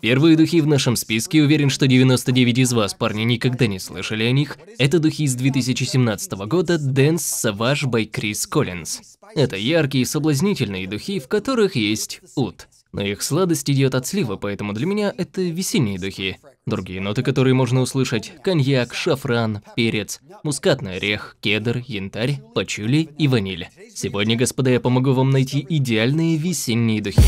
Первые духи в нашем списке, уверен, что 99 из вас, парни, никогда не слышали о них, это духи из 2017 года Dance Savage by Chris Collins. Это яркие соблазнительные духи, в которых есть ут. Но их сладость идет от слива, поэтому для меня это весенние духи. Другие ноты, которые можно услышать – коньяк, шафран, перец, мускатный орех, кедр, янтарь, пачули и ваниль. Сегодня, господа, я помогу вам найти идеальные весенние духи.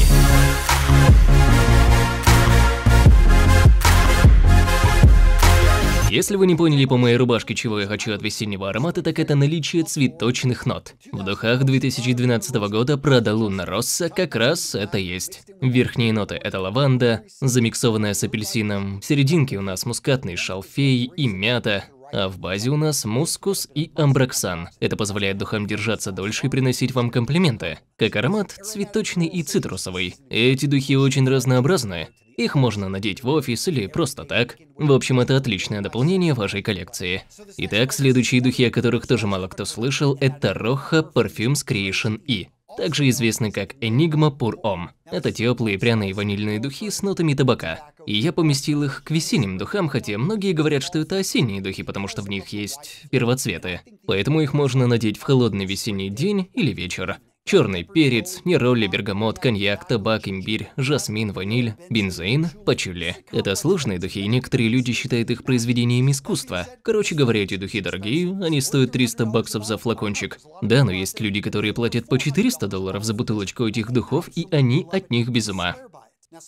Если вы не поняли по моей рубашке, чего я хочу от весеннего аромата, так это наличие цветочных нот. В духах 2012 года Prada Луна росса, как раз это есть. Верхние ноты – это лаванда, замиксованная с апельсином, в серединке у нас мускатный шалфей и мята, а в базе у нас мускус и амброксан. Это позволяет духам держаться дольше и приносить вам комплименты. Как аромат, цветочный и цитрусовый. Эти духи очень разнообразны. Их можно надеть в офис или просто так. В общем, это отличное дополнение вашей коллекции. Итак, следующие духи, о которых тоже мало кто слышал, это Roja Perfumes Creation E. Также известный как Enigma Pur Om. Это теплые пряные ванильные духи с нотами табака. И я поместил их к весенним духам, хотя многие говорят, что это осенние духи, потому что в них есть первоцветы. Поэтому их можно надеть в холодный весенний день или вечер черный перец, нероли, бергамот, коньяк, табак, имбирь, жасмин, ваниль, бензейн, пачули. Это сложные духи, и некоторые люди считают их произведениями искусства. Короче говоря, эти духи дорогие, они стоят 300 баксов за флакончик. Да, но есть люди, которые платят по 400 долларов за бутылочку этих духов, и они от них без ума.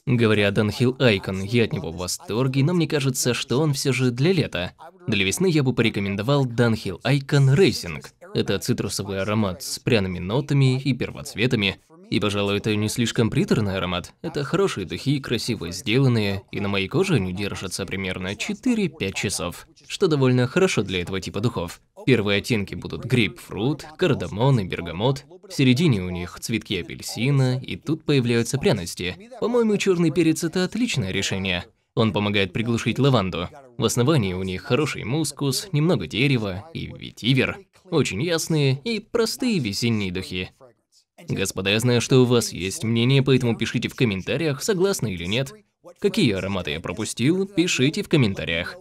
Говоря о Данхил Айкон, я от него в восторге, но мне кажется, что он все же для лета. Для весны я бы порекомендовал Данхил Айкон Рейсинг. Это цитрусовый аромат с пряными нотами и первоцветами. И, пожалуй, это не слишком приторный аромат. Это хорошие духи, красиво сделанные, и на моей коже они держатся примерно 4-5 часов, что довольно хорошо для этого типа духов. Первые оттенки будут грейпфрут, кардамон и бергамот. В середине у них цветки апельсина, и тут появляются пряности. По-моему, черный перец – это отличное решение. Он помогает приглушить лаванду. В основании у них хороший мускус, немного дерева и ветивер очень ясные и простые весенние духи. Господа, я знаю, что у вас есть мнение, поэтому пишите в комментариях, согласны или нет. Какие ароматы я пропустил, пишите в комментариях.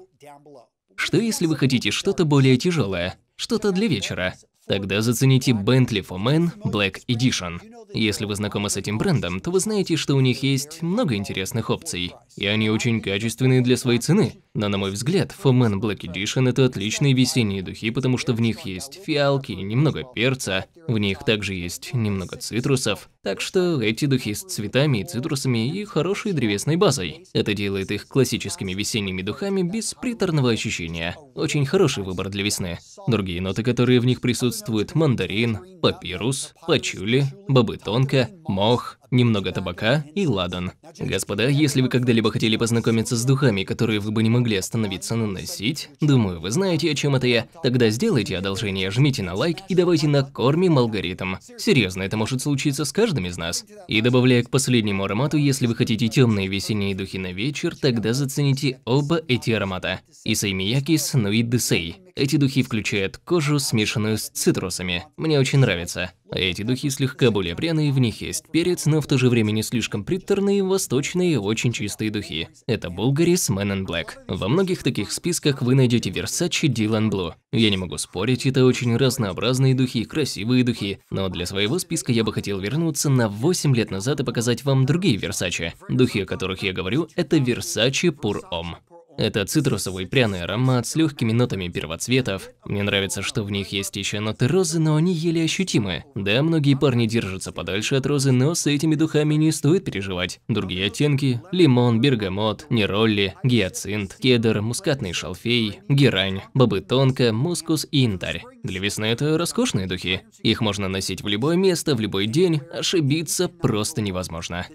Что если вы хотите что-то более тяжелое, что-то для вечера? Тогда зацените Bentley for Men Black Edition. Если вы знакомы с этим брендом, то вы знаете, что у них есть много интересных опций и они очень качественные для своей цены. Но на мой взгляд, Fomen Black Edition это отличные весенние духи, потому что в них есть фиалки, немного перца, в них также есть немного цитрусов. Так что эти духи с цветами и цитрусами и хорошей древесной базой. Это делает их классическими весенними духами без приторного ощущения. Очень хороший выбор для весны. Другие ноты, которые в них присутствуют, мандарин, папирус, пачули, бобы тонко, мох, немного табака и ладан. Господа, если вы когда-либо хотели познакомиться с духами, которые вы бы не могли остановиться наносить, думаю, вы знаете, о чем это я, тогда сделайте одолжение, жмите на лайк и давайте накормим алгоритм. Серьезно, это может случиться с каждым из нас. И добавляя к последнему аромату, если вы хотите темные весенние духи на вечер, тогда зацените оба эти аромата – Исей Миякис, ну и Десей. Эти духи включают кожу, смешанную с цитрусами. Мне очень нравится. Эти духи слегка более пряные, в них есть перец, но в то же время не слишком приторные, восточные и очень чистые духи. Это Булгарис, Man and Black. Во многих таких списках вы найдете Versace Dylan Blue. Я не могу спорить, это очень разнообразные духи, красивые духи, но для своего списка я бы хотел вернуться на 8 лет назад и показать вам другие Versace. Духи, о которых я говорю, это Versace Pur Homme. Это цитрусовый пряный аромат с легкими нотами первоцветов. Мне нравится, что в них есть еще ноты розы, но они еле ощутимы. Да, многие парни держатся подальше от розы, но с этими духами не стоит переживать. Другие оттенки – лимон, бергамот, неролли, гиацинт, кедр, мускатный шалфей, герань, бобы тонко, мускус и янтарь. Для весны это роскошные духи. Их можно носить в любое место, в любой день, ошибиться просто невозможно.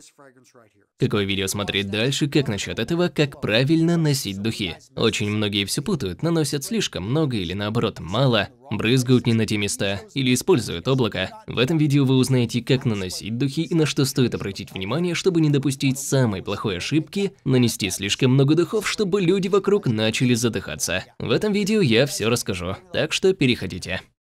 Какое видео смотреть дальше, как насчет этого, как правильно носить носить духи. Очень многие все путают, наносят слишком много или наоборот мало, брызгают не на те места или используют облако. В этом видео вы узнаете, как наносить духи и на что стоит обратить внимание, чтобы не допустить самой плохой ошибки – нанести слишком много духов, чтобы люди вокруг начали задыхаться. В этом видео я все расскажу, так что переходите.